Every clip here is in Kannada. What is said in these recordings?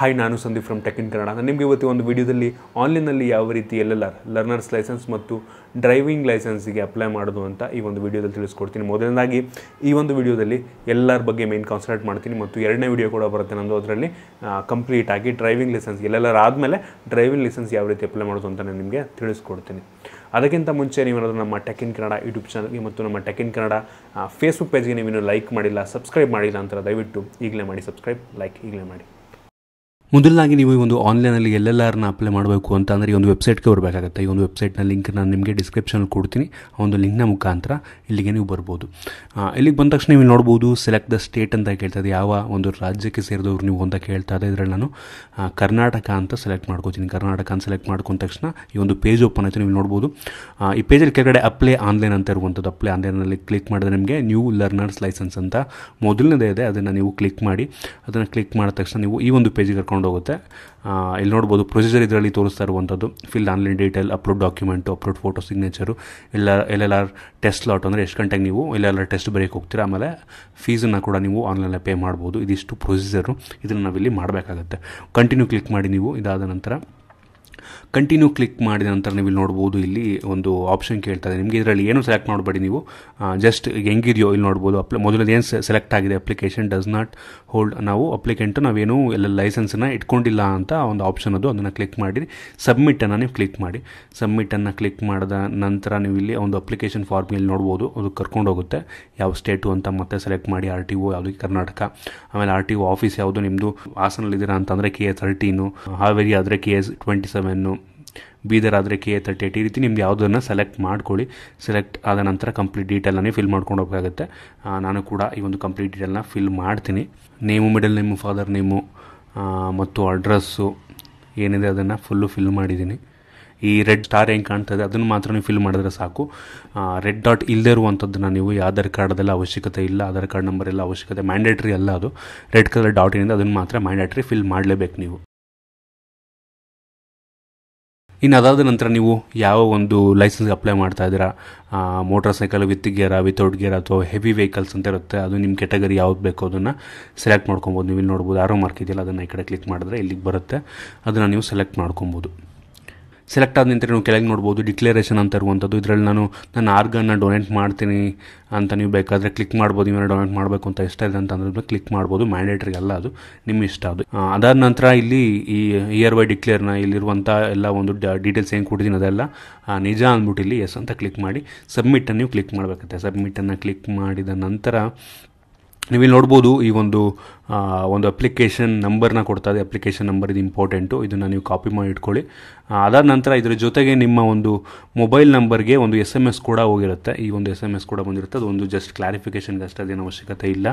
ಹಾಯ್ ನಾನು Sandeep from tech in Kannada ನಾನು ನಿಮಗೆ ಇವತ್ತು ಒಂದು ವಿಡಿಯೋದಲ್ಲಿ ಆನ್ಲೈನಲ್ಲಿ ಯಾವ ರೀತಿ ಎಲ್ಲೆಲ್ಲ ಲರ್ನರ್ಸ್ ಲೈಸೆನ್ಸ್ ಮತ್ತು ಡ್ರೈವಿಂಗ್ ಲೈಸೆನ್ಸಿಗೆ ಅಪ್ಲೈ ಮಾಡೋದು ಅಂತ ಈ ಒಂದು ವಿಡಿಯೋದಲ್ಲಿ ತಿಳಿಸ್ಕೊಡ್ತೀನಿ ಮೊದಲನೇದಾಗಿ ಈ ಒಂದು ವಿಡಿಯೋದಲ್ಲಿ ಎಲ್ಲರ ಬಗ್ಗೆ ಮೇನ್ ಕಾನ್ಸಂಟ್ರೇಟ್ ಮಾಡ್ತೀನಿ ಮತ್ತು ಎರಡನೇ ವಿಡಿಯೋ ಕೂಡ ಬರುತ್ತೆ ನಂದು ಅದರಲ್ಲಿ ಕಂಪ್ಲೀಟ್ ಆಗಿ ಡ್ರೈವಿಂಗ್ ಲೈಸೆನ್ಸ್ ಎಲ್ಲೆಲ್ಲ ಆದಮೇಲೆ ಡ್ರೈವಿಂಗ್ ಲೈಸೆನ್ಸ್ ಯಾವ ರೀತಿ ಅಪ್ಲೈ ಮಾಡೋದು ಅಂತ ನಾನು ನಿಮಗೆ ತಿಳಿಸ್ಕೊಡ್ತೀನಿ ಅದಕ್ಕಿಂತ ಮುಂಚೆ ನೀವೇನಾದರೂ ನಮ್ಮ ಟೆಕ್ ಇನ್ ಕನ್ನಡ ಯೂಟ್ಯೂಬ್ ಚಾನಲ್ಗೆ ಮತ್ತು ನಮ್ಮ ಟೆಕ್ ಇನ್ ಕನ್ನಡ ಫೇಸ್ಬುಕ್ ಪೇಜ್ಗೆ ನೀವೇನು ಲೈಕ್ ಮಾಡಿಲ್ಲ ಸಬ್ಸ್ಕ್ರೈಬ್ ಮಾಡಿಲ್ಲ ಅಂತ ದಯವಿಟ್ಟು ಈಗಲೇ ಮಾಡಿ ಸಬ್ಸ್ಕ್ರೈಬ್ ಲೈಕ್ ಈಗಲೇ ಮಾಡಿ ಮೊದಲನಾಗಿ ನೀವು ಈ ಒಂದು ಆನ್ಲೈನಲ್ಲಿ ಎಲ್ ಅಪ್ಲೈ ಮಾಡಬೇಕು ಅಂತ ಅಂದರೆ ಈ ಒಂದು ವೆಬ್ಸೈಟ್ಗೆ ಬರಬೇಕಾಗುತ್ತೆ ಈ ಒಂದು ವೆಬ್ಸೈಟ್ನ ಲಿಂಕ್ ನಾನು ನಿಮಗೆ ಡಿಸ್ಕ್ರಿಪ್ಷನಲ್ಲಿ ಕೊಡ್ತೀನಿ ಆ ಒಂದು ಲಿಂಕ್ನ ಮುಖಾಂತರ ಇಲ್ಲಿಗೆ ನೀವು ಬರ್ಬೋದು ಇಲ್ಲಿಗೆ ಬಂದ ತಕ್ಷಣ ನೀವು ನೋಡ್ಬೋದು ಸೆಲೆಕ್ಟ್ ದ ಸ್ಟೇಟ್ ಅಂತ ಕೇಳ್ತದೆ ಯಾವ ಒಂದು ರಾಜ್ಯಕ್ಕೆ ಸೇರಿದವ್ರು ನೀವು ಅಂತ ಕೇಳ್ತಾ ಇದೆ ಇದರಲ್ಲಿ ನಾನು ಕರ್ನಾಟಕ ಅಂತ ಸೆಲೆಕ್ಟ್ ಮಾಡ್ಕೋತೀನಿ ಕರ್ನಾಟಕ ಅಂತ ಸೆಲೆಕ್ಟ್ ಮಾಡ್ಕೊಂಡ ತಕ್ಷಣ ಈ ಒಂದು ಪೇಜ್ ಓಪನ್ ಆಯಿತು ನೀವು ನೋಡ್ಬೋದು ಈ ಪೇಜಲ್ಲಿ ಕೆಳಗಡೆ ಅಪ್ಲೈ ಆನ್ಲೈನ್ ಅಂತ ಇರುವಂಥದ್ದು ಅಪ್ಲೈ ಆನ್ಲೈನಲ್ಲಿ ಕ್ಲಿಕ್ ಮಾಡಿದ್ರೆ ನಿಮಗೆ ನ್ಯೂ ಲರ್ನರ್ಸ್ ಲೈಸೆನ್ಸ್ ಅಂತ ಮೊದಲನೇದೇ ಇದೆ ಅದನ್ನು ನೀವು ಕ್ಲಿಕ್ ಮಾಡಿ ಅದನ್ನು ಕ್ಲಿಕ್ ಮಾಡಿದ ತಕ್ಷಣ ನೀವು ಈ ಒಂದು ಪೇಜಿಗೆ ಕರ್ಕೊಂಡು ಹೋಗುತ್ತೆ ಇಲ್ಲಿ ನೋಡ್ಬೋದು ಪ್ರೊಸೀಜರ್ ಇದರಲ್ಲಿ ತೋರಿಸ್ತಾ ಇರುವಂಥದ್ದು fill online detail upload document upload photo signature ಎಲ್ಲ ಎಲ್ಲೆಲ್ಲ ಟೆಸ್ಟ್ ಲಾಟ್ ಅಂದರೆ ಎಷ್ಟು ಗಂಟೆಗೆ ನೀವು ಎಲ್ಲೆಲ್ಲ ಟೆಸ್ಟ್ ಬರೆಯೋಕೆ ಹೋಗ್ತೀರಾ ಆಮೇಲೆ ಫೀಸನ್ನು ಕೂಡ ನೀವು ಆನ್ಲೈನಲ್ಲಿ ಪೇ ಮಾಡ್ಬೋದು ಇದಿಷ್ಟು ಪ್ರೊಸೀಜರು ಇದನ್ನು ನಾವಿಲ್ಲಿ ಮಾಡಬೇಕಾಗತ್ತೆ ಕಂಟಿನ್ಯೂ ಕ್ಲಿಕ್ ಮಾಡಿ ನೀವು ಇದಾದ ನಂತರ ಕಂಟಿನ್ಯೂ ಕ್ಲಿಕ್ ಮಾಡಿದ ನಂತರ ನೀವು ಇಲ್ಲಿ ನೋಡ್ಬೋದು ಇಲ್ಲಿ ಒಂದು ಆಪ್ಷನ್ ಕೇಳ್ತಾ ಇದೆ ನಿಮಗೆ ಇದರಲ್ಲಿ ಏನು ಸೆಲೆಕ್ಟ್ ಮಾಡಬೇಡಿ ನೀವು ಜಸ್ಟ್ ಹೆಂಗಿದೆಯೋ ಇಲ್ಲಿ ನೋಡ್ಬೋದು ಅಪ್ಲ ಮೊದಲನೇದು ಏನು ಸೆಲೆಕ್ಟ್ ಆಗಿದೆ ಅಪ್ಲಿಕೇಶನ್ ಡಸ್ ನಾಟ್ ಹೋಲ್ಡ್ ನಾವು ಅಪ್ಲಿಕೆಂಟು ನಾವೇನು ಎಲ್ಲ ಲೈಸೆನ್ಸನ್ನು ಇಟ್ಕೊಂಡಿಲ್ಲ ಅಂತ ಒಂದು ಆಪ್ಷನ್ ಅದು ಅದನ್ನು ಕ್ಲಿಕ್ ಮಾಡಿ ಸಬ್ಮಿಟನ್ನು ನೀವು ಕ್ಲಿಕ್ ಮಾಡಿ ಸಬ್ಮಿಟನ್ನು ಕ್ಲಿಕ್ ಮಾಡಿದ ನಂತರ ನೀವು ಇಲ್ಲಿ ಒಂದು ಅಪ್ಲಿಕೇಶನ್ ಫಾರ್ಮ್ ಇಲ್ಲಿ ನೋಡ್ಬೋದು ಅದು ಕರ್ಕೊಂಡು ಹೋಗುತ್ತೆ ಯಾವ ಸ್ಟೇಟು ಅಂತ ಮತ್ತೆ ಸೆಲೆಕ್ಟ್ ಮಾಡಿ ಆರ್ ಟಿ ಓ ಯಾವುದಕ್ಕೆ ಕರ್ನಾಟಕ ಆಮೇಲೆ ಆರ್ ಟಿ ಓ ಆಫೀಸ್ ಯಾವುದು ನಿಮ್ಮದು ಹಾಸನಲ್ಲಿದ್ದೀರಾ ಅಂತಂದರೆ ಕೆ ಎಸ್ ಥರ್ಟೀನು ಹಾವೇರಿ ಆದರೆ K S twenty seven Bidar ಆದರೆ ಕೆ ಎ ತರ್ಟಿ ಏಟ್ ಈ ರೀತಿ ನಿಮ್ದು ಯಾವುದನ್ನು ಸೆಲೆಕ್ಟ್ ಮಾಡ್ಕೊಳ್ಳಿ ಸೆಲೆಕ್ಟ್ ಆದ ನಂತರ ಕಂಪ್ಲೀಟ್ ಡೀಟೇಲನ್ನೇ ಫಿಲ್ ಮಾಡ್ಕೊಂಡು ಹೋಗಬೇಕಾಗುತ್ತೆ ನಾನು ಕೂಡ ಈ ಒಂದು ಕಂಪ್ಲೀಟ್ ಡೀಟೇಲ್ನ ಫಿಲ್ ಮಾಡ್ತೀನಿ name middle name father name ಮತ್ತು ಅಡ್ರೆಸ್ಸು ಏನಿದೆ ಅದನ್ನು ಫುಲ್ಲು ಫಿಲ್ ಮಾಡಿದ್ದೀನಿ ಈ ರೆಡ್ ಸ್ಟಾರ್ ಹೆಂಗೆ ಕಾಣ್ತದೆ ಅದನ್ನು ಮಾತ್ರ ನೀವು ಫಿಲ್ ಮಾಡಿದ್ರೆ ಸಾಕು ರೆಡ್ ಡಾಟ್ ಇಲ್ಲದೇ ಇರುವಂಥದ್ದನ್ನು ನೀವು ಈ ಆಧಾರ್ ಕಾರ್ಡದೆಲ್ಲ ಅವಶ್ಯಕತೆ ಇಲ್ಲ ಆಧಾರ್ ಕಾರ್ಡ್ ನಂಬರ್ ಎಲ್ಲ ಅವಶ್ಯಕತೆ ಮ್ಯಾಂಡೇಟ್ರಿ ಅಲ್ಲ ಅದು ರೆಡ್ ಕಲರ್ ಡಾಟ್ ಏನಿದೆ ಅದನ್ನು ಮಾತ್ರ ಮ್ಯಾಂಡೇಟ್ರಿ ಫಿಲ್ ಮಾಡಲೇಬೇಕು ನೀವು ಇನ್ನು ಅದಾದ ನಂತರ ನೀವು ಯಾವ ಒಂದು ಲೈಸೆನ್ಸ್ಗೆ ಅಪ್ಲೈ ಮಾಡ್ತಾ ಇದ್ದೀರಾ motorcycle with gear without gear ಅಥವಾ ಹೆವಿ ವೆಹಿಕಲ್ಸ್ ಅಂತ ಇರುತ್ತೆ ಅದು ನಿಮ್ಮ ಕೆಟಗರಿ ಯಾವ್ದು ಬೇಕೋ ಅದನ್ನು ಸೆಲೆಕ್ಟ್ ಮಾಡ್ಕೊಬೋದು ನೀವು ಇಲ್ಲಿ ನೋಡ್ಬೋದು ಆರೋ ಮಾರ್ಕ್ ಇದೆಯಲ್ಲ ಅದನ್ನು ಈ ಕಡೆ ಕ್ಲಿಕ್ ಮಾಡಿದ್ರೆ ಇಲ್ಲಿಗೆ ಬರುತ್ತೆ ಅದನ್ನು ನೀವು ಸೆಲೆಕ್ಟ್ ಮಾಡ್ಕೊಬೋದು ಸೆಲೆಕ್ಟ್ ಆದ ನಂತರ ನೀವು ಕೆಳಗೆ ನೋಡ್ಬೋದು ಡಿಕ್ಲರೇಷನ್ ಅಂತ ಇರುವಂಥದ್ದು ಇದರಲ್ಲಿ ನಾನು ನನ್ನ ಆರ್ಗನ್ನ ಡೊನೇಟ್ ಮಾಡ್ತೀನಿ ಅಂತ ನೀವು ಬೇಕಾದರೆ ಕ್ಲಿಕ್ ಮಾಡ್ಬೋದು ಇವನ್ನ ಡೊನೇಟ್ ಮಾಡಬೇಕು ಅಂತ ಇಷ್ಟ ಇದೆ ಅಂದ್ರೆ ಕ್ಲಿಕ್ ಮಾಡ್ಬೋದು ಮ್ಯಾಂಡೇಟ್ರಿ ಅಲ್ಲ ಅದು ನಿಮ್ಮ ಇಷ್ಟ ಅದು ಅದಾದ ನಂತರ ಇಲ್ಲಿ ಈ ಇಯರ್ ವೈ ಡಿಕ್ಲೇರ್ನ ಇಲ್ಲಿರುವಂಥ ಎಲ್ಲ ಒಂದು ಡೀಟೇಲ್ಸ್ ಏನು ಕೊಡ್ತೀನಿ ಅದೆಲ್ಲ ನಿಜ ಅಂದ್ಬಿಟ್ಟು ಇಲ್ಲಿ ಎಸ್ ಅಂತ ಕ್ಲಿಕ್ ಮಾಡಿ ಸಬ್ಮಿಟನ್ನು ನೀವು ಕ್ಲಿಕ್ ಮಾಡಬೇಕಂತೆ ಸಬ್ಮಿಟನ್ನು ಕ್ಲಿಕ್ ಮಾಡಿದ ನಂತರ ನೀವಿಲ್ಲಿ ನೋಡ್ಬೋದು ಈ ಒಂದು ಒಂದು ಅಪ್ಲಿಕೇಶನ್ ನಂಬರ್ನ ಕೊಡ್ತಾ ಇದೆ ಅಪ್ಲಿಕೇಶನ್ ನಂಬರ್ ಇದು ಇಂಪಾರ್ಟೆಂಟು ಇದನ್ನು ನೀವು ಕಾಪಿ ಮಾಡಿ ಇಟ್ಕೊಳ್ಳಿ ಅದಾದ ನಂತರ ಇದರ ಜೊತೆಗೆ ನಿಮ್ಮ ಒಂದು ಮೊಬೈಲ್ ನಂಬರ್ಗೆ ಒಂದು ಎಸ್ ಎಮ್ ಎಸ್ ಕೂಡ ಹೋಗಿರುತ್ತೆ ಈ ಒಂದು ಎಸ್ ಎಮ್ ಎಸ್ ಕೂಡ ಬಂದಿರುತ್ತೆ ಅದು ಒಂದು ಜಸ್ಟ್ ಕ್ಲಾರಿಫಿಕೇಷನ್ಗೆ ಅಷ್ಟೇ ಅದೇನು ಅವಶ್ಯಕತೆ ಇಲ್ಲ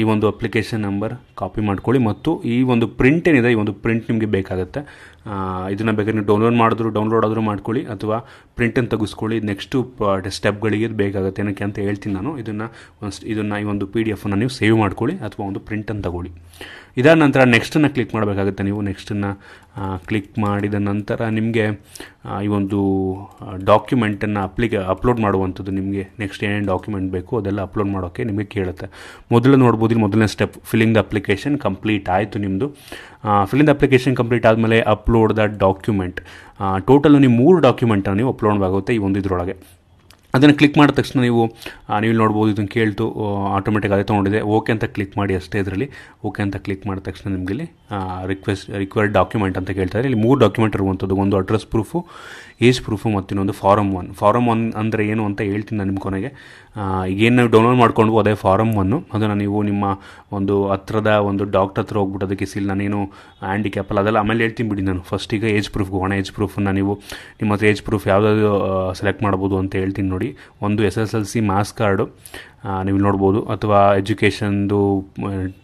ಈ ಒಂದು ಅಪ್ಲಿಕೇಶನ್ ನಂಬರ್ ಕಾಪಿ ಮಾಡ್ಕೊಳ್ಳಿ ಮತ್ತು ಈ ಒಂದು ಪ್ರಿಂಟ್ ಏನಿದೆ ಈ ಒಂದು ಪ್ರಿಂಟ್ ನಿಮಗೆ ಬೇಕಾಗುತ್ತೆ ಇದನ್ನು ಬೇಕಾದ್ರೆ ನೀವು ಡೌನ್ಲೋಡ್ ಮಾಡಿದ್ರು ಡೌನ್ಲೋಡ್ ಆದರೂ ಮಾಡ್ಕೊಳ್ಳಿ ಅಥವಾ ಪ್ರಿಂಟನ್ನು ತೆಗೆಸ್ಕೊಳ್ಳಿ ನೆಕ್ಸ್ಟು ಸ್ಟೆಪ್ಗಳಿಗೆ ಬೇಕಾಗುತ್ತೆ ಏನಕ್ಕೆ ಅಂತ ಹೇಳ್ತೀನಿ ನಾನು ಇದನ್ನು ಒಂದು ಇದನ್ನು ಈ ಒಂದು ಪಿ ಡಿ ಎಫನ್ನು ನೀವು ಸೇವ್ ಮಾಡ್ಕೊಳ್ಳಿ ಅಥವಾ ಒಂದು ಪ್ರಿಂಟನ್ನು ತಗೊಳ್ಳಿ ಇದಾದ ನಂತರ ನೆಕ್ಸ್ಟನ್ನು ಕ್ಲಿಕ್ ಮಾಡಬೇಕಾಗುತ್ತೆ ನೀವು ನೆಕ್ಸ್ಟನ್ನು ಕ್ಲಿಕ್ ಮಾಡಿದ ನಂತರ ನಿಮಗೆ ಈ ಒಂದು ಡಾಕ್ಯುಮೆಂಟನ್ನು ಅಪ್ಲಿಕ ಅಪ್ಲೋಡ್ ಮಾಡುವಂಥದ್ದು ನಿಮಗೆ ನೆಕ್ಸ್ಟ್ ಏನೇನು ಡಾಕ್ಯುಮೆಂಟ್ ಬೇಕು ಅದೆಲ್ಲ ಅಪ್ಲೋಡ್ ಮಾಡೋಕ್ಕೆ ನಿಮಗೆ ಕೇಳುತ್ತೆ ಮೊದಲು ನೋಡ್ಬೋದು ಮೊದಲನೇ step filling the application complete ಆಯಿತು ನಿಮ್ಮದು ಫಿಲಿಂದ ಅಪ್ಲಿಕೇಶನ್ ಕಂಪ್ಲೀಟ್ ಆದಮೇಲೆ ಅಪ್ಲೋಡ್ ದ ಡಾಕ್ಯುಮೆಂಟ್ ಟೋಟಲ್ ನೀವು ಮೂರು ಡಾಕ್ಯುಮೆಂಟನ್ನು ನೀವು ಅಪ್ಲೋಡ್ ಆಗುತ್ತೆ ಈ ಒಂದು ಇದರೊಳಗೆ ಅದನ್ನು ಕ್ಲಿಕ್ ಮಾಡಿದ ತಕ್ಷಣ ನೀವು ನೀವು ನೋಡ್ಬೋದು ಇದನ್ನು ಕೇಳ್ತು ಆಟೋಮೆಟಿಕ್ ಅದೇ ತೊಗೊಂಡಿದೆ ಓಕೆ ಅಂತ ಕ್ಲಿಕ್ ಮಾಡಿ ಅಷ್ಟೇ ಇದರಲ್ಲಿ ಓಕೆ ಅಂತ ಕ್ಲಿಕ್ ಮಾಡಿದ ತಕ್ಷಣ ನಿಮಗೆ ಇಲ್ಲಿ ರಿಕ್ವೆಸ್ಟ್ ರಿಕ್ವೈರ್ಡ್ ಡಾಕ್ಯುಮೆಂಟ್ ಅಂತ ಕೇಳ್ತಾರೆ ಇಲ್ಲಿ ಮೂರು ಡಾಕ್ಯುಮೆಂಟ್ ಇರುವಂಥದ್ದು ಒಂದು ಅಡ್ರೆಸ್ ಪ್ರೂಫು ಏಜ್ ಪ್ರೂಫು ಮತ್ತು ಇನ್ನೊಂದು ಫಾರಮ್ ಒನ್ ಫಾರಮ್ ಒನ್ ಅಂದರೆ ಏನು ಅಂತ ಹೇಳ್ತೀನಿ ನಾನು ನಿಮ್ಮ ಕೊನೆಗೆ ಏನು ಡೌನ್ಲೋಡ್ ಮಾಡ್ಕೊಂಡು ಅದೇ ಫಾರಮ್ ಒನ್ನು ಅದನ್ನು ನೀವು ನಿಮ್ಮ ಒಂದು ಹತ್ರದ ಒಂದು ಡಾಕ್ಟರ್ ಹತ್ರ ಹೋಗ್ಬಿಟ್ಟು ಅದಕ್ಕೆ ಸೀಲ್ ನಾನೇನು ಹ್ಯಾಂಡಿಕ್ಯಾಪಲ್ಲ ಕ್ಯಾಪಲ್ ಅದೆಲ್ಲ ಆಮೇಲೆ ಹೇಳ್ತೀನಿ ಬಿಡಿ ನಾನು ಫಸ್ಟ್ ಈಗ ಏಜ್ ಪ್ರೂಫ್ಗೆ ಒಣ ಏಜ್ ಪ್ರೂಫನ್ನು ನೀವು ನಿಮ್ಮ ಹತ್ರ ಏಜ್ ಪ್ರೂಫ್ ಯಾವುದಾದ್ರು ಸೆಲೆಕ್ಟ್ ಮಾಡ್ಬೋದು ಅಂತ ಹೇಳ್ತೀನಿ ನೋಡಿ ನೋಡಿ ಒಂದು S S L C marks card ನೀವು ನೋಡ್ಬೋದು ಅಥವಾ ಎಜುಕೇಷನ್ದು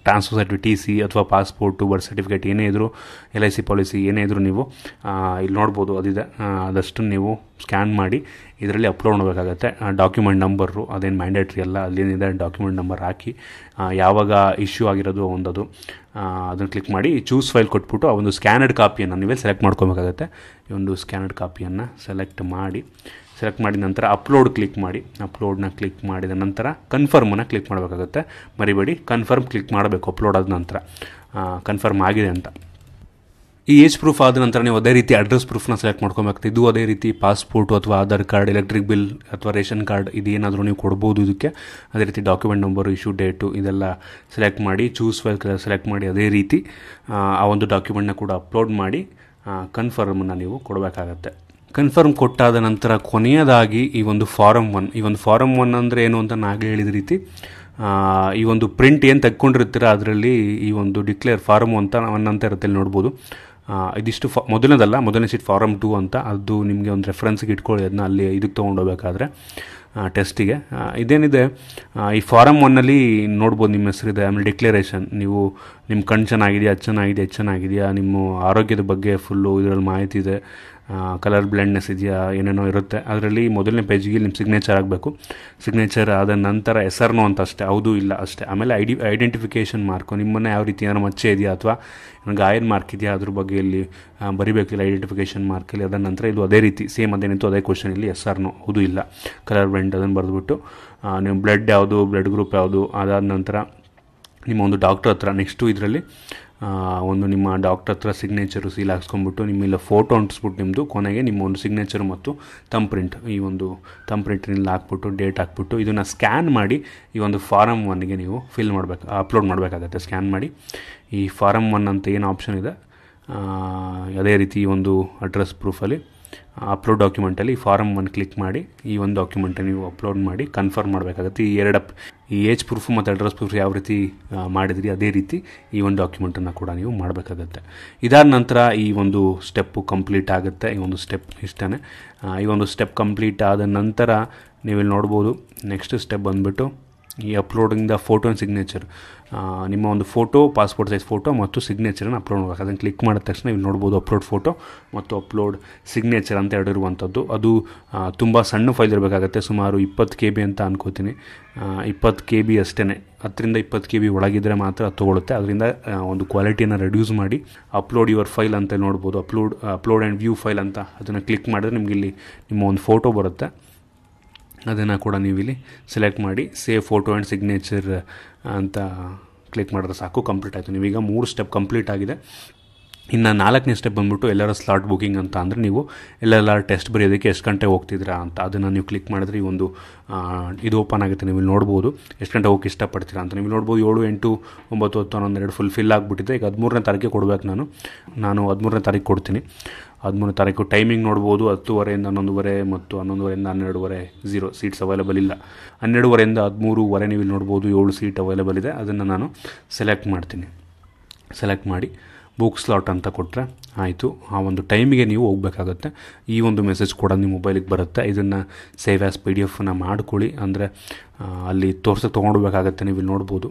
ಟ್ರಾನ್ಸ್ಫರ್ ಸರ್ಟಿಫಿಕೇಟ್ ಟಿ ಸಿ ಅಥವಾ ಪಾಸ್ಪೋರ್ಟು ಬರ್ತ್ ಸರ್ಟಿಫಿಕೇಟ್ ಏನೇ ಇದ್ದರೂ ಎಲ್ ಐ ಸಿ ಪಾಲಿಸಿ ಏನೇ ಇದ್ದರೂ ನೀವು ಇಲ್ಲಿ ನೋಡ್ಬೋದು ಅದಿದೆ ಅದಷ್ಟು ನೀವು ಸ್ಕ್ಯಾನ್ ಮಾಡಿ ಇದರಲ್ಲಿ ಅಪ್ಲೋಡ್ ಮಾಡಬೇಕಾಗತ್ತೆ ಡಾಕ್ಯುಮೆಂಟ್ ನಂಬರು ಅದೇನು ಮ್ಯಾಂಡೇಟ್ರಿ ಅಲ್ಲ ಅಲ್ಲೇನಿದೆ ಡಾಕ್ಯುಮೆಂಟ್ ನಂಬರ್ ಹಾಕಿ ಯಾವಾಗ ಇಶ್ಯೂ ಆಗಿರೋದು ಒಂದದು ಅದನ್ನು ಕ್ಲಿಕ್ ಮಾಡಿ ಚೂಸ್ ಫೈಲ್ ಕೊಟ್ಬಿಟ್ಟು ಆ ಒಂದು ಸ್ಕ್ಯಾನರ್ಡ್ ಕಾಪಿಯನ್ನು ನೀವೇ ಸೆಲೆಕ್ಟ್ ಮಾಡ್ಕೊಬೇಕಾಗತ್ತೆ ಈ ಒಂದು ಸ್ಕ್ಯಾನರ್ಡ್ ಕಾಪಿಯನ್ನು ಸೆಲೆಕ್ಟ್ ಮಾಡಿ ಸೆಲೆಕ್ಟ್ ಮಾಡಿದ ನಂತರ ಅಪ್ಲೋಡ್ ಕ್ಲಿಕ್ ಮಾಡಿ ಅಪ್ಲೋಡ್ನ ಕ್ಲಿಕ್ ಮಾಡಿದ ನಂತರ ಕನ್ಫರ್ಮನ್ನು ಕ್ಲಿಕ್ ಮಾಡಬೇಕಾಗುತ್ತೆ ಮರಿಬೇಡಿ ಕನ್ಫರ್ಮ್ ಕ್ಲಿಕ್ ಮಾಡಬೇಕು ಅಪ್ಲೋಡ್ ಆದ ನಂತರ ಕನ್ಫರ್ಮ್ ಆಗಿದೆ ಅಂತ ಈ ಏಜ್ ಪ್ರೂಫ್ ಆದ ನಂತರ ನೀವು ಅದೇ ರೀತಿ ಅಡ್ರೆಸ್ ಪ್ರೂಫ್ನ ಸೆಲೆಕ್ಟ್ ಮಾಡ್ಕೊಬೇಕು ಇದು ಅದೇ ರೀತಿ ಪಾಸ್ಪೋರ್ಟು ಅಥವಾ ಆಧಾರ್ ಕಾರ್ಡ್ ಎಲೆಕ್ಟ್ರಿಕ್ ಬಿಲ್ ಅಥವಾ ರೇಷನ್ ಕಾರ್ಡ್ ಇದೇನಾದರೂ ನೀವು ಕೊಡ್ಬೋದು ಇದಕ್ಕೆ ಅದೇ ರೀತಿ ಡಾಕ್ಯುಮೆಂಟ್ ನಂಬರು ಇಶ್ಯೂ ಡೇಟು ಇದೆಲ್ಲ ಸೆಲೆಕ್ಟ್ ಮಾಡಿ ಚೂಸ್ ಫೈಲ್ ಸೆಲೆಕ್ಟ್ ಮಾಡಿ ಅದೇ ರೀತಿ ಆ ಒಂದು ಡಾಕ್ಯುಮೆಂಟ್ನ ಕೂಡ ಅಪ್ಲೋಡ್ ಮಾಡಿ ಕನ್ಫರ್ಮನ್ನು ನೀವು ಕೊಡಬೇಕಾಗತ್ತೆ ಕನ್ಫರ್ಮ್ ಕೊಟ್ಟಾದ ನಂತರ ಕೊನೆಯದಾಗಿ ಈ ಒಂದು ಫಾರಮ್ ಒನ್ ಈ ಒಂದು ಫಾರಮ್ ಒನ್ ಅಂದರೆ ಏನು ಅಂತ ನಾನು ಹೇಳಿದ ರೀತಿ ಈ ಒಂದು ಪ್ರಿಂಟ್ ಏನು ತೆಗ್ಕೊಂಡಿರ್ತೀರ ಅದರಲ್ಲಿ ಈ ಒಂದು ಡಿಕ್ಲೇರ್ ಫಾರಮ್ ಅಂತ ಒನ್ ಅಂತ ಇರುತ್ತೆ ನೋಡ್ಬೋದು ಇದಿಷ್ಟು ಫ ಮೊದಲನೇದಲ್ಲ ಮೊದಲನೇ ಸೀಟ್ ಫಾರಮ್ ಟು ಅಂತ ಅದು ನಿಮಗೆ ಒಂದು ರೆಫರೆನ್ಸ್ಗೆ ಇಟ್ಕೊಳ್ಳಿ ಅದನ್ನ ಅಲ್ಲಿ ಇದಕ್ಕೆ ತೊಗೊಂಡೋಗ್ಬೇಕಾದ್ರೆ ಟೆಸ್ಟಿಗೆ ಇದೇನಿದೆ ಈ ಫಾರಮ್ ಒನ್ನಲ್ಲಿ ನೋಡ್ಬೋದು ನಿಮ್ಮ ಹೆಸರಿದೆ ಆಮೇಲೆ ಡಿಕ್ಲರೇಷನ್ ನೀವು ನಿಮ್ಮ ಕಣ್ಣು ಚೆನ್ನಾಗಿದೆಯಾ ಅದು ಚೆನ್ನಾಗಿದೆ ಅದು ಚೆನ್ನಾಗಿದೆಯಾ ನಿಮ್ಮ ಆರೋಗ್ಯದ ಬಗ್ಗೆ ಫುಲ್ಲು ಇದರಲ್ಲಿ ಮಾಹಿತಿ ಇದೆ ಕಲರ್ ಬ್ಲೈಂಡ್ನೆಸ್ ಇದೆಯಾ ಏನೇನೋ ಇರುತ್ತೆ ಅದರಲ್ಲಿ ಮೊದಲನೇ ಪೇಜಿಗೆ ನಿಮ್ಮ ಸಿಗ್ನೇಚರ್ ಆಗಬೇಕು ಸಿಗ್ನೇಚರ್ ಆದ ನಂತರ ಹೆಸರ್ನು ಅಂತ ಅಷ್ಟೇ ಹೌದು ಇಲ್ಲ ಅಷ್ಟೇ ಆಮೇಲೆ ಐಡಿ ಐಡೆಂಟಿಫಿಕೇಷನ್ ಮಾರ್ಕು ನಿಮ್ಮನ್ನು ಯಾವ ರೀತಿ ಏನಾರು ಮಚ್ಚೆ ಇದೆಯಾ ಅಥವಾ ಗಾಯನ್ ಮಾರ್ಕ್ ಇದೆಯಾ ಅದ್ರ ಬಗ್ಗೆ ಇಲ್ಲಿ ಬರಿಬೇಕಿಲ್ಲ ಐಡೆಂಟಿಫಿಕೇಷನ್ ಮಾರ್ಕಲ್ಲಿ ಅದರ ನಂತರ ಇದು ಅದೇ ರೀತಿ ಸೇಮ್ ಅದೇನಿತ್ತು ಅದೇ ಕ್ವಶನ್ ಇಲ್ಲಿ ಎಸ್ ಆರ್ನೋ ಹೌದು ಇಲ್ಲ ಕಲರ್ ಬ್ಲೆಂಡ್ ಅದನ್ನು ಬರೆದ್ಬಿಟ್ಟು ನೀವು ಬ್ಲಡ್ ಯಾವುದು ಬ್ಲಡ್ ಗ್ರೂಪ್ ಯಾವುದು ಅದಾದ ನಂತರ ನಿಮ್ಮ ಒಂದು ಡಾಕ್ಟರ್ ಹತ್ರ ನೆಕ್ಸ್ಟು ಇದರಲ್ಲಿ ಒಂದು ನಿಮ್ಮ ಡಾಕ್ಟರ್ ಹತ್ರ ಸಿಗ್ನೇಚರು ಸೀಲ್ ಹಾಕ್ಸ್ಕೊಂಡ್ಬಿಟ್ಟು ನಿಮ್ಮಿಲ್ಲ ಫೋಟೋ ಅಂಟಿಸ್ಬಿಟ್ಟು ನಿಮ್ಮದು ಕೊನೆಗೆ ನಿಮ್ಮ ಒಂದು ಸಿಗ್ನೇಚರ್ ಮತ್ತು ತಮ್ ಪ್ರಿಂಟ್ ಈ ಒಂದು ತಮ್ ಪ್ರಿಂಟ್ನಲ್ಲಿ ಹಾಕ್ಬಿಟ್ಟು ಡೇಟ್ ಹಾಕ್ಬಿಟ್ಟು ಇದನ್ನು ಸ್ಕ್ಯಾನ್ ಮಾಡಿ ಈ ಒಂದು ಫಾರಮ್ ಒನ್ಗೆ ನೀವು ಫಿಲ್ ಮಾಡಬೇಕು ಅಪ್ಲೋಡ್ ಮಾಡಬೇಕಾಗತ್ತೆ ಸ್ಕ್ಯಾನ್ ಮಾಡಿ ಈ ಫಾರಮ್ ಒನ್ ಅಂತ ಏನು ಆಪ್ಷನ್ ಇದೆ ಅದೇ ರೀತಿ ಈ ಒಂದು ಅಡ್ರೆಸ್ ಪ್ರೂಫಲ್ಲಿ ಅಪ್ಲೋಡ್ ಡಾಕ್ಯುಮೆಂಟಲ್ಲಿ ಫಾರಮ್ ಒಂದು ಕ್ಲಿಕ್ ಮಾಡಿ ಈ ಒಂದು ಡಾಕ್ಯುಮೆಂಟನ್ನು ನೀವು ಅಪ್ಲೋಡ್ ಮಾಡಿ ಕನ್ಫರ್ಮ್ ಮಾಡಬೇಕಾಗುತ್ತೆ ಈ ಎರಡು ಈ ಏಜ್ ಪ್ರೂಫ್ ಮತ್ತು ಅಡ್ರೆಸ್ ಪ್ರೂಫ್ ಯಾವ ರೀತಿ ಮಾಡಿದ್ರಿ ಅದೇ ರೀತಿ ಈ ಒಂದು ಡಾಕ್ಯುಮೆಂಟನ್ನು ಕೂಡ ನೀವು ಮಾಡಬೇಕಾಗತ್ತೆ ಇದಾದ ನಂತರ ಈ ಒಂದು ಸ್ಟೆಪ್ಪು ಕಂಪ್ಲೀಟ್ ಆಗುತ್ತೆ ಈ ಒಂದು ಸ್ಟೆಪ್ ಇಷ್ಟೇ ಈ ಒಂದು ಸ್ಟೆಪ್ ಕಂಪ್ಲೀಟ್ ಆದ ನಂತರ ನೀವು ಇಲ್ಲಿ ನೋಡ್ಬೋದು ನೆಕ್ಸ್ಟ್ ಸ್ಟೆಪ್ ಬಂದುಬಿಟ್ಟು ಈ uploading the photo and signature ನಿಮ್ಮ ಒಂದು ಫೋಟೋ ಪಾಸ್ಪೋರ್ಟ್ ಸೈಜ್ ಫೋಟೋ ಮತ್ತು ಸಿಗ್ನೇಚರನ್ನು ಅಪ್ಲೋಡ್ ಮಾಡಬೇಕು ಅದನ್ನು ಕ್ಲಿಕ್ ಮಾಡಿದ ತಕ್ಷಣ ನೀವು ನೋಡ್ಬೋದು ಅಪ್ಲೋಡ್ ಫೋಟೋ ಮತ್ತು ಅಪ್ಲೋಡ್ ಸಿಗ್ನೇಚರ್ ಅಂತ ಎರಡು ಅದು ತುಂಬ ಸಣ್ಣ ಫೈಲ್ ಇರಬೇಕಾಗುತ್ತೆ ಸುಮಾರು ಇಪ್ಪತ್ತು ಕೆ ಬಿ ಅಂತ ಅನ್ಕೋತೀನಿ ಇಪ್ಪತ್ತು ಕೆ ಬಿ ಅಷ್ಟೇ ಹತ್ತರಿಂದ ಇಪ್ಪತ್ತು ಕೆ ಬಿ ಒಳಗಿದ್ರೆ ಮಾತ್ರ ಅದು ತೊಗೊಳುತ್ತೆ ಅದರಿಂದ ಒಂದು ಕ್ವಾಲಿಟಿಯನ್ನು ರೆಡ್ಯೂಸ್ ಮಾಡಿ ಅಪ್ಲೋಡ್ ಯುವರ್ ಫೈಲ್ ಅಂತ ನೋಡ್ಬೋದು upload upload and view file ಅಂತ ಅದನ್ನು ಕ್ಲಿಕ್ ಮಾಡಿದ್ರೆ ನಿಮಗೆ ಇಲ್ಲಿ ನಿಮ್ಮ ಒಂದು ಫೋಟೋ ಬರುತ್ತೆ ಅದನ್ನು ಕೂಡ ನೀವು ಇಲ್ಲಿ ಸೆಲೆಕ್ಟ್ ಮಾಡಿ ಸೇವ್ ಫೋಟೋ ಆ್ಯಂಡ್ ಸಿಗ್ನೇಚರ್ ಅಂತ ಕ್ಲಿಕ್ ಮಾಡಿದ್ರೆ ಸಾಕು ಕಂಪ್ಲೀಟ್ ಆಯಿತು ನೀವೀಗ ಮೂರು ಸ್ಟೆಪ್ ಕಂಪ್ಲೀಟ್ ಆಗಿದೆ ಇನ್ನು ನಾಲ್ಕನೇ ಸ್ಟೆಪ್ ಬಂದ್ಬಿಟ್ಟು ಎಲ್ಲರ ಸ್ಲಾಟ್ ಬುಕಿಂಗ್ ಅಂತ ಅಂದರೆ ನೀವು ಎಲ್ಲೆಲ್ಲ ಟೆಸ್ಟ್ ಬರೆಯೋದಕ್ಕೆ ಎಷ್ಟು ಗಂಟೆ ಹೋಗ್ತಿದ್ದೀರಾ ಅಂತ ಅದನ್ನು ನೀವು ಕ್ಲಿಕ್ ಮಾಡಿದ್ರೆ ಈ ಒಂದು ಇದು ಓಪನ್ ಆಗುತ್ತೆ ನೀವು ಇಲ್ಲಿ ನೋಡ್ಬೋದು ಎಷ್ಟು ಗಂಟೆ ಹೋಗಿ ಇಷ್ಟಪಡ್ತೀರಾ ಅಂತ ನೀವು ನೋಡ್ಬೋದು ಏಳು ಎಂಟು ಒಂಬತ್ತು ಹತ್ತು ಹನ್ನೊಂದೆರಡು ಫುಲ್ ಫಿಲ್ ಆಗಿಬಿಟ್ಟಿದೆ ಈಗ ಹದಿಮೂರನೇ ತಾರೀಕು ಕೊಡಬೇಕು ನಾನು ನಾನು ಹದಿಮೂರನೇ ತಾರೀಕು ಕೊಡ್ತೀನಿ ಹದಿಮೂರನೇ ತಾರೀಕು ಟೈಮಿಂಗ್ ನೋಡ್ಬೋದು ಹತ್ತುವರೆಯಿಂದ ಹನ್ನೊಂದುವರೆ ಮತ್ತು ಹನ್ನೊಂದುವರೆಯಿಂದ ಹನ್ನೆರಡುವರೆ ಝೀರೋ ಸೀಟ್ಸ್ ಅವೈಲೇಬಲ್ ಇಲ್ಲ ಹನ್ನೆರಡುವರೆಯಿಂದ ಹದಿಮೂರುವರೆ ನೀವು ಇಲ್ಲಿ ನೋಡ್ಬೋದು ಏಳು ಸೀಟ್ ಅವೈಲೇಬಲ್ ಇದೆ ಅದನ್ನು ನಾನು ಸೆಲೆಕ್ಟ್ ಮಾಡ್ತೀನಿ ಸೆಲೆಕ್ಟ್ ಮಾಡಿ ಬುಕ್ ಸ್ಲಾಟ್ ಅಂತ ಕೊಟ್ಟರೆ ಆಯಿತು ಆ ಒಂದು ಟೈಮಿಗೆ ನೀವು ಹೋಗಬೇಕಾಗತ್ತೆ ಈ ಒಂದು ಮೆಸೇಜ್ ಕೂಡ ನಿಮ್ಮ ಮೊಬೈಲಿಗೆ ಬರುತ್ತೆ ಇದನ್ನು ಸೇವ್ ಆ್ಯಸ್ ಪಿ ಡಿ ಎಫ್ನ ಮಾಡ್ಕೊಳ್ಳಿ ಅಂದರೆ ಅಲ್ಲಿ ತೋರ್ಸೋಕೆ ತೊಗೊಂಡೋಗ್ಬೇಕಾಗತ್ತೆ ನೀವು ಇಲ್ಲಿ ನೋಡ್ಬೋದು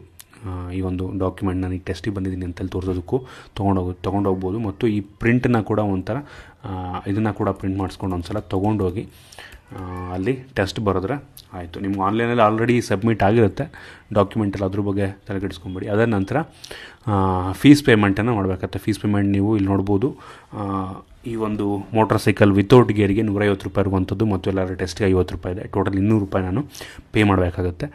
ಈ ಒಂದು ಡಾಕ್ಯುಮೆಂಟ್ ನಾನು ಈ ಟೆಸ್ಟಿಗೆ ಬಂದಿದ್ದೀನಿ ಅಂತೇಳಿ ತೋರಿಸೋದಕ್ಕೂ ತೊಗೊಂಡೋಗ ತೊಗೊಂಡೋಗ್ಬೋದು ಮತ್ತು ಈ ಪ್ರಿಂಟನ್ನ ಕೂಡ ಒಂಥರ ಇದನ್ನು ಕೂಡ ಪ್ರಿಂಟ್ ಮಾಡಿಸ್ಕೊಂಡು ಒಂದು ಸಲ ತೊಗೊಂಡೋಗಿ ಅಲ್ಲಿ ಟೆಸ್ಟ್ ಬರೋದ್ರೆ ಆಯಿತು ನಿಮ್ಮ ಆನ್ಲೈನಲ್ಲಿ ಆಲ್ರೆಡಿ ಸಬ್ಮಿಟ್ ಆಗಿರುತ್ತೆ ಡಾಕ್ಯುಮೆಂಟಲ್ಲಿ ಅದ್ರ ಬಗ್ಗೆ ತಲೆಗೆಡಿಸ್ಕೊಂಬಿಡಿ ಅದರ ನಂತರ ಫೀಸ್ ಪೇಮೆಂಟನ್ನು ಮಾಡಬೇಕಾಗತ್ತೆ ಫೀಸ್ ಪೇಮೆಂಟ್ ನೀವು ಇಲ್ಲಿ ನೋಡ್ಬೋದು ಈ ಒಂದು ಮೋಟ್ರ್ ಸೈಕಲ್ ವಿತೌಟ್ ಗೇರಿಗೆ ನೂರೈವತ್ತು ರೂಪಾಯಿ ಇರುವಂಥದ್ದು ಮತ್ತು ಎಲ್ಲರ ಟೆಸ್ಟ್ಗೆ ಐವತ್ತು ರೂಪಾಯಿ ಇದೆ ಟೋಟಲ್ ಇನ್ನೂರು ರೂಪಾಯಿ ನಾನು ಪೇ ಮಾಡಬೇಕಾಗತ್ತೆ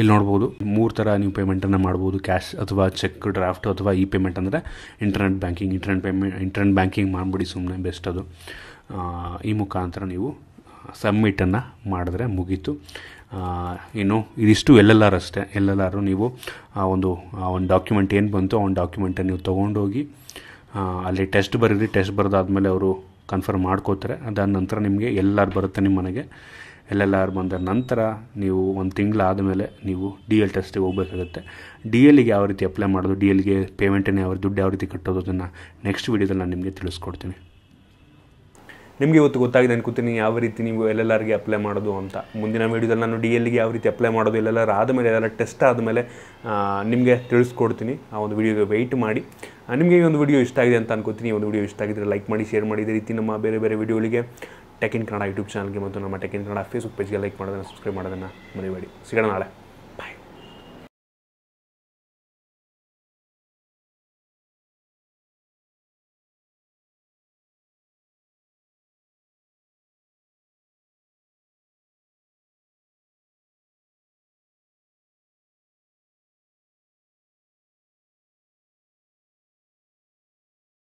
ಇಲ್ಲಿ ನೋಡ್ಬೋದು ಮೂರು ಥರ ನೀವು ಪೇಮೆಂಟನ್ನು ಮಾಡ್ಬೋದು ಕ್ಯಾಶ್ ಅಥವಾ ಚೆಕ್ ಡ್ರಾಫ್ಟ್ ಅಥವಾ ಇ ಪೇಮೆಂಟ್ ಅಂದರೆ internet banking internet payment internet banking ಮಾಡಿಬಿಡಿ ಸುಮ್ಮನೆ ಬೆಸ್ಟ್ ಅದು ಈ ಮುಖಾಂತರ ನೀವು ಸಬ್ಮಿಟನ್ನು ಮಾಡಿದ್ರೆ ಮುಗೀತು ಇನ್ನು ಇದಿಷ್ಟು ಎಲ್ ಎಲ್ ಆರ್ ಅಷ್ಟೇ ಎಲ್ ಎಲ್ ಆರು ನೀವು ಒಂದು ಒಂದು ಡಾಕ್ಯುಮೆಂಟ್ ಏನು ಬಂತು ಆ ಒಂದು ಡಾಕ್ಯುಮೆಂಟನ್ನು ನೀವು ತೊಗೊಂಡೋಗಿ ಅಲ್ಲಿ ಟೆಸ್ಟ್ ಬರೀರಿ ಟೆಸ್ಟ್ ಬರೆದಾದ್ಮೇಲೆ ಅವರು ಕನ್ಫರ್ಮ್ ಮಾಡ್ಕೋತಾರೆ ಅದಾದ ನಂತರ ನಿಮಗೆ ಎಲ್ ಆರ್ ಬರುತ್ತೆ ನಿಮ್ಮ ಮನೆಗೆ ಎಲ್ ಎಲ್ ಆರ್ ಬಂದ ನಂತರ ನೀವು ಒಂದು ತಿಂಗಳಾದ ಮೇಲೆ ನೀವು ಡಿ ಎಲ್ ಟೆಸ್ಟಿಗೆ ಹೋಗಬೇಕಾಗುತ್ತೆ ಡಿ ಎಲ್ಗೆ ಯಾವ ರೀತಿ ಅಪ್ಲೈ ಮಾಡೋದು ಡಿ ಎಲ್ಗೆ ಪೇಮೆಂಟನ್ನು ಯಾವ ದುಡ್ಡು ಯಾವ ರೀತಿ ಕಟ್ಟೋದು ಅದನ್ನು ನೆಕ್ಸ್ಟ್ ವೀಡಿಯೋದಲ್ಲಿ ನಾನು ನಿಮಗೆ ತಿಳಿಸ್ಕೊಡ್ತೀನಿ ನಿಮಗೆ ಇವತ್ತು ಗೊತ್ತಾಗಿದೆ ಅನ್ಕೋತೀನಿ ಯಾವ ರೀತಿ ನೀವು ಎಲ್ಲೆಲ್ಲರಿಗೆ ಅಪ್ಲೈ ಮಾಡೋದು ಅಂತ ಮುಂದಿನ ವೀಡಿಯೋದಲ್ಲಿ ನಾನು ಡಿ ಎಲ್ಗೆ ಯಾವ ರೀತಿ ಅಪ್ಲೈ ಮಾಡೋದು ಎಲ್ಲೆಲ್ಲರ ಆದಮೇಲೆ ಎಲ್ಲ ಟೆಸ್ಟ್ ಆದಮೇಲೆ ನಿಮಗೆ ತಿಳಿಸ್ಕೊಡ್ತೀನಿ ಆ ಒಂದು ವೀಡಿಯೋಗೆ ವೆಯ್ಟ್ ಮಾಡಿ ನಿಮಗೆ ಈ ಒಂದು ವೀಡಿಯೋ ಇಷ್ಟ ಆಗಿದೆ ಅಂತ ಅನ್ಕೋತೀನಿ ಈ ಒಂದು ವಿಡಿಯೋ ಇಷ್ಟ ಆಗಿದ್ರೆ ಲೈಕ್ ಮಾಡಿ ಶೇರ್ ಮಾಡಿ ಇದೇ ರೀತಿ ನಮ್ಮ ಬೇರೆ ಬೇರೆ ವಿಡಿಯೋಗಳಿಗೆ ಟೆಕ್ ಇನ್ ಕನ್ನಡ ಯೂಟ್ಯೂಬ್ ಚಾನಲ್ಗೆ ಮತ್ತು ನಮ್ಮ ಟೆಕ್ ಇನ್ ಕನ್ನಡ ಫೇಸ್ಬುಕ್ ಪೇಜ್ಗೆ ಲೈಕ್ ಮಾಡೋದನ್ನು ಸಬ್ಸ್ಕ್ರೈಬ್ ಮಾಡೋದನ್ನು ಮರಿಬೇಡಿ ಸಿಗೋಣ ನಾಳೆ